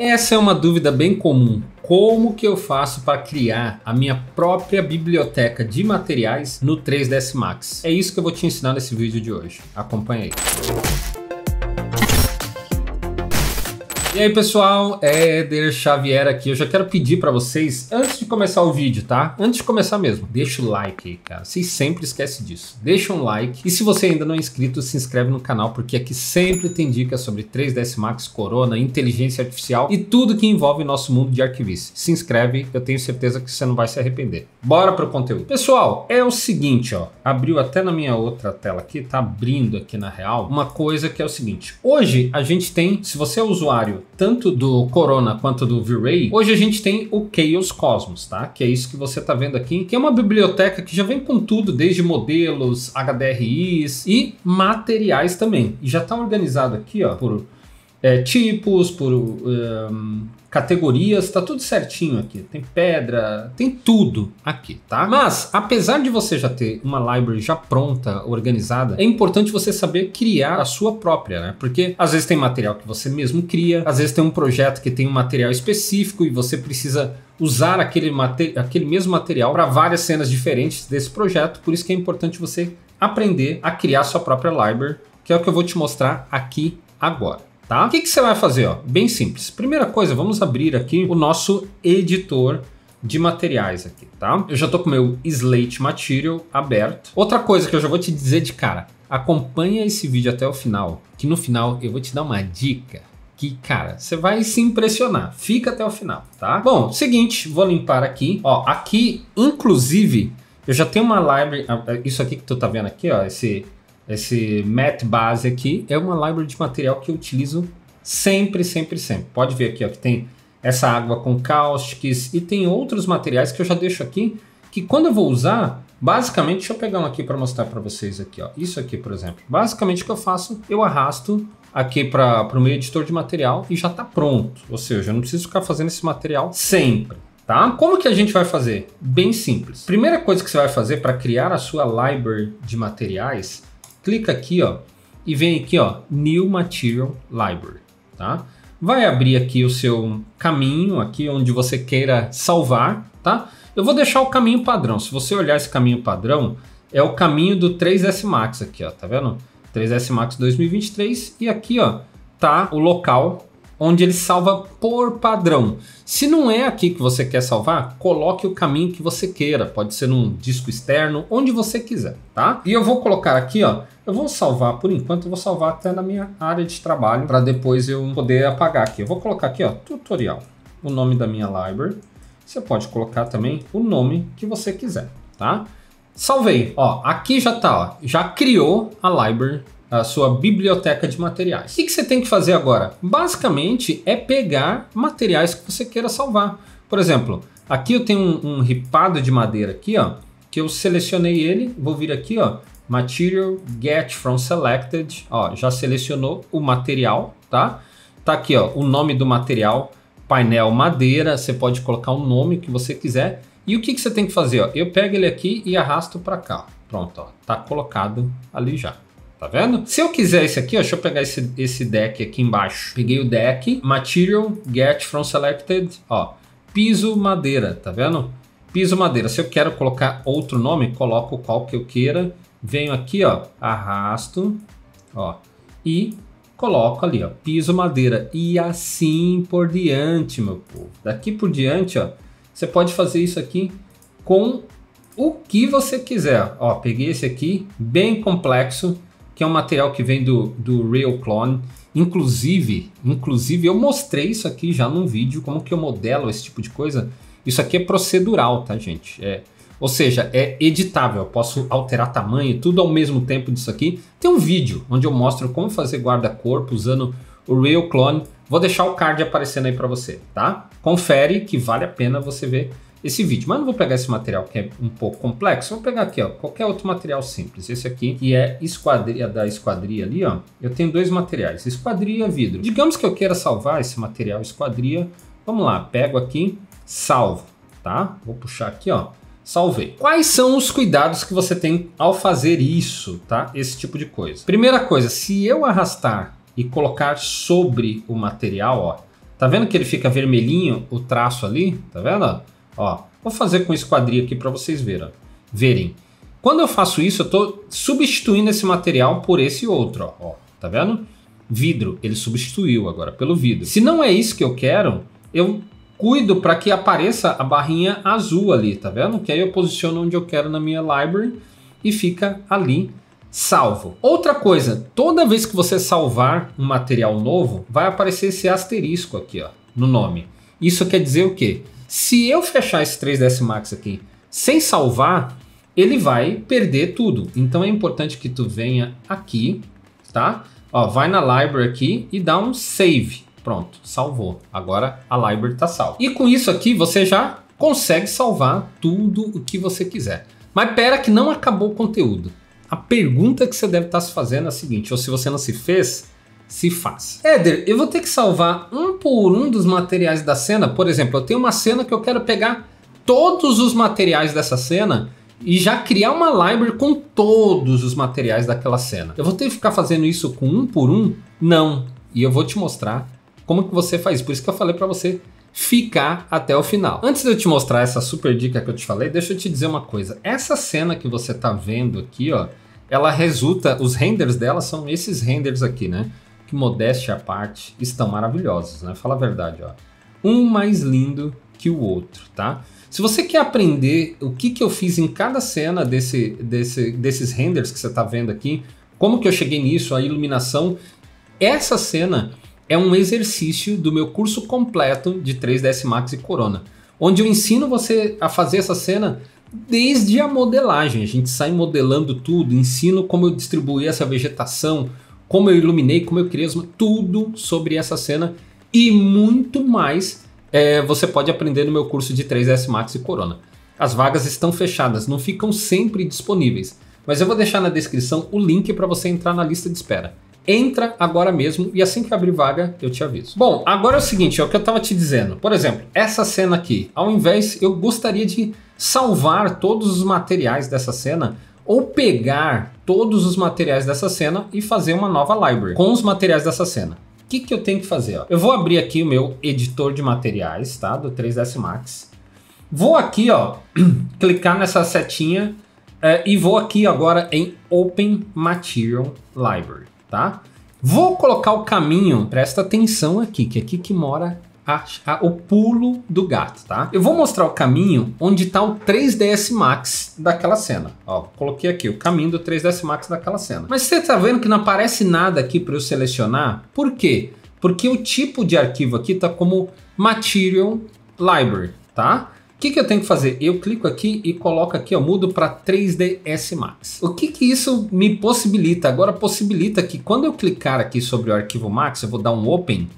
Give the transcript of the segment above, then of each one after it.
Essa é uma dúvida bem comum. Como que eu faço para criar a minha própria biblioteca de materiais no 3ds Max? É isso que eu vou te ensinar nesse vídeo de hoje. Acompanhe aí. E aí, pessoal, é Eder Xavier aqui. Eu já quero pedir para vocês, antes de começar o vídeo, tá? Antes de começar mesmo, deixa o like aí, cara. Vocês sempre esquecem disso. Deixa um like. E se você ainda não é inscrito, se inscreve no canal, porque aqui sempre tem dicas sobre 3ds Max, Corona, inteligência artificial e tudo que envolve nosso mundo de arquivista. Se inscreve, eu tenho certeza que você não vai se arrepender. Bora pro conteúdo. Pessoal, é o seguinte, ó. Abriu até na minha outra tela aqui, tá abrindo aqui na real, uma coisa que é o seguinte. Hoje a gente tem, se você é usuário tanto do Corona quanto do V-Ray, hoje a gente tem o Chaos Cosmos, tá? Que é isso que você tá vendo aqui, que é uma biblioteca que já vem com tudo, desde modelos, HDRIs e materiais também. E já tá organizado aqui, ó, por é, tipos, por um, ehm, categorias, tá tudo certinho aqui. Tem pedra, tem tudo aqui, tá? Mas, apesar de você já ter uma library já pronta, organizada, é importante você saber criar a sua própria, né? Porque às vezes tem material que você mesmo cria, às vezes tem um projeto que tem um material específico e você precisa usar aquele, aquele mesmo material para várias cenas diferentes desse projeto, por isso que é importante você aprender a criar sua própria library, que é o que eu vou te mostrar aqui agora tá? O que, que você vai fazer? Ó? Bem simples. Primeira coisa, vamos abrir aqui o nosso editor de materiais aqui, tá? Eu já estou com o meu Slate Material aberto. Outra coisa que eu já vou te dizer de cara, acompanha esse vídeo até o final, que no final eu vou te dar uma dica que, cara, você vai se impressionar. Fica até o final, tá? Bom, seguinte, vou limpar aqui. Ó, aqui, inclusive, eu já tenho uma library, ah, isso aqui que tu tá vendo aqui, ó, esse esse mat base aqui é uma library de material que eu utilizo sempre, sempre, sempre. Pode ver aqui ó, que tem essa água com cáustiques e tem outros materiais que eu já deixo aqui que quando eu vou usar, basicamente, deixa eu pegar um aqui para mostrar para vocês aqui, ó. Isso aqui, por exemplo. Basicamente o que eu faço, eu arrasto aqui para o meu editor de material e já está pronto. Ou seja, eu não preciso ficar fazendo esse material sempre. Tá? Como que a gente vai fazer? Bem simples. Primeira coisa que você vai fazer para criar a sua library de materiais clica aqui, ó, e vem aqui, ó, New Material Library, tá? Vai abrir aqui o seu caminho, aqui onde você queira salvar, tá? Eu vou deixar o caminho padrão. Se você olhar esse caminho padrão, é o caminho do 3S Max aqui, ó, tá vendo? 3S Max 2023 e aqui, ó, tá o local onde ele salva por padrão. Se não é aqui que você quer salvar, coloque o caminho que você queira, pode ser num disco externo, onde você quiser, tá? E eu vou colocar aqui, ó, eu vou salvar por enquanto, eu vou salvar até na minha área de trabalho para depois eu poder apagar aqui. Eu vou colocar aqui, ó, tutorial, o nome da minha library. Você pode colocar também o nome que você quiser, tá? Salvei, ó, aqui já tá, ó, já criou a library a sua biblioteca de materiais. O que, você tem que fazer agora? Basicamente é pegar materiais que você queira salvar. Por exemplo, aqui eu tenho um, um ripado de madeira aqui, ó, que eu selecionei ele, vou vir aqui, ó, material get from selected, ó, já selecionou o material, tá? Tá aqui, ó, o nome do material, painel madeira, você pode colocar o nome que você quiser. E o que, que você tem que fazer? Ó? Eu pego ele aqui e arrasto para cá. Pronto, ó, tá colocado ali já. Tá vendo? Se eu quiser esse aqui, ó, deixa eu pegar esse, esse deck aqui embaixo. Peguei o deck, material, get from selected, ó, piso, madeira, tá vendo? Piso, madeira. Se eu quero colocar outro nome, coloco qual que eu queira. Venho aqui, ó, arrasto, ó, e coloco ali, ó, piso, madeira. E assim por diante, meu povo. Daqui por diante, ó, você pode fazer isso aqui com o que você quiser. Ó, peguei esse aqui, bem complexo que é um material que vem do, do Real Clone. Inclusive, inclusive, eu mostrei isso aqui já num vídeo, como que eu modelo esse tipo de coisa. Isso aqui é procedural, tá, gente? É, ou seja, é editável, eu posso alterar tamanho, tudo ao mesmo tempo disso aqui. Tem um vídeo onde eu mostro como fazer guarda-corpo usando o Real Clone. Vou deixar o card aparecendo aí para você, tá? Confere que vale a pena você ver esse vídeo. Mas não vou pegar esse material que é um pouco complexo, vou pegar aqui, ó, qualquer outro material simples. Esse aqui, que é esquadria da esquadria ali, ó. Eu tenho dois materiais, esquadria vidro. Digamos que eu queira salvar esse material esquadria. Vamos lá, pego aqui, salvo, tá? Vou puxar aqui, ó. Salvei. Quais são os cuidados que você tem ao fazer isso, tá? Esse tipo de coisa. Primeira coisa, se eu arrastar e colocar sobre o material, ó, tá vendo que ele fica vermelhinho o traço ali? Tá vendo? Ó, vou fazer com esquadria aqui para vocês verem. verem. Quando eu faço isso, eu estou substituindo esse material por esse outro, ó, tá vendo? Vidro, ele substituiu agora pelo vidro. Se não é isso que eu quero, eu cuido para que apareça a barrinha azul ali, tá vendo? Que aí eu posiciono onde eu quero na minha library e fica ali salvo. Outra coisa, toda vez que você salvar um material novo, vai aparecer esse asterisco aqui, ó, no nome. Isso quer dizer o quê? Se eu fechar esse 3ds Max aqui sem salvar, ele vai perder tudo. Então é importante que tu venha aqui, tá? Ó, vai na library aqui e dá um save. Pronto, salvou. Agora a library tá salva. E com isso aqui você já consegue salvar tudo o que você quiser. Mas pera que não acabou o conteúdo. A pergunta que você deve estar tá se fazendo é a seguinte, ou se você não se fez, se faz. Éder, eu vou ter que salvar um por um dos materiais da cena. Por exemplo, eu tenho uma cena que eu quero pegar todos os materiais dessa cena e já criar uma library com todos os materiais daquela cena. Eu vou ter que ficar fazendo isso com um por um? Não. E eu vou te mostrar como que você faz. Por isso que eu falei para você ficar até o final. Antes de eu te mostrar essa super dica que eu te falei, deixa eu te dizer uma coisa. Essa cena que você tá vendo aqui, ó, ela resulta, os renders dela são esses renders aqui, né? que modéstia à parte, estão maravilhosos, né? Fala a verdade, ó. Um mais lindo que o outro, tá? Se você quer aprender o que, que eu fiz em cada cena desse, desse, desses renders que você está vendo aqui, como que eu cheguei nisso, a iluminação, essa cena é um exercício do meu curso completo de 3ds Max e Corona, onde eu ensino você a fazer essa cena desde a modelagem. A gente sai modelando tudo, ensino como eu distribuir essa vegetação, como eu iluminei, como eu criei, tudo sobre essa cena e muito mais é, você pode aprender no meu curso de 3 s Max e Corona. As vagas estão fechadas, não ficam sempre disponíveis, mas eu vou deixar na descrição o link para você entrar na lista de espera. Entra agora mesmo e assim que abrir vaga eu te aviso. Bom, agora é o seguinte, é o que eu estava te dizendo. Por exemplo, essa cena aqui, ao invés eu gostaria de salvar todos os materiais dessa cena ou pegar todos os materiais dessa cena e fazer uma nova library com os materiais dessa cena. O que, que eu tenho que fazer? Ó? Eu vou abrir aqui o meu editor de materiais, tá? Do 3ds Max. Vou aqui, ó, clicar nessa setinha é, e vou aqui agora em Open Material Library, tá? Vou colocar o caminho, presta atenção aqui, que é aqui que mora a, a, o pulo do gato, tá? Eu vou mostrar o caminho onde está o 3DS Max daquela cena. Ó, coloquei aqui o caminho do 3DS Max daquela cena. Mas você tá vendo que não aparece nada aqui para eu selecionar? Por quê? Porque o tipo de arquivo aqui tá como Material Library, tá? O que, que eu tenho que fazer? Eu clico aqui e coloco aqui, ó, mudo para 3ds Max. O que, que isso me possibilita? Agora possibilita que quando eu clicar aqui sobre o arquivo Max, eu vou dar um Open,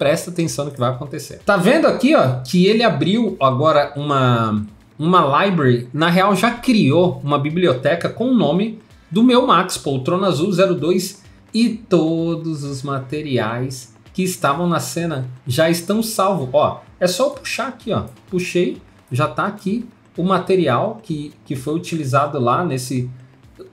presta atenção no que vai acontecer. Tá vendo aqui, ó, que ele abriu agora uma uma library, na real já criou uma biblioteca com o nome do meu Max Poltrona Azul 02 e todos os materiais que estavam na cena já estão salvos. Ó, é só puxar aqui, ó. Puxei, já tá aqui o material que, que foi utilizado lá nesse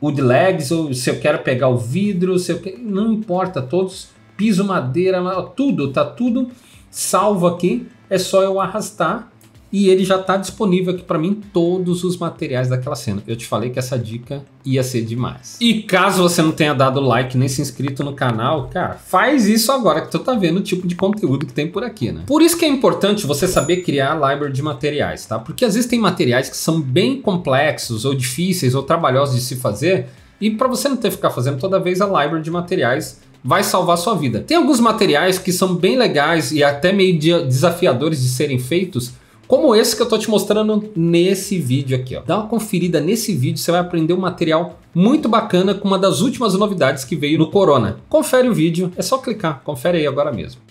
wood legs ou se eu quero pegar o vidro, se eu quero, não importa, todos piso, madeira, tudo, tá tudo salvo aqui. É só eu arrastar e ele já tá disponível aqui para mim todos os materiais daquela cena. Eu te falei que essa dica ia ser demais. E caso você não tenha dado like nem se inscrito no canal, cara, faz isso agora que tu tá vendo o tipo de conteúdo que tem por aqui, né? Por isso que é importante você saber criar a library de materiais, tá? Porque às vezes tem materiais que são bem complexos ou difíceis ou trabalhosos de se fazer e para você não ter que ficar fazendo toda vez a library de materiais vai salvar sua vida. Tem alguns materiais que são bem legais e até meio desafiadores de serem feitos, como esse que eu tô te mostrando nesse vídeo aqui, ó. Dá uma conferida nesse vídeo, você vai aprender um material muito bacana com uma das últimas novidades que veio no Corona. Confere o vídeo, é só clicar, confere aí agora mesmo.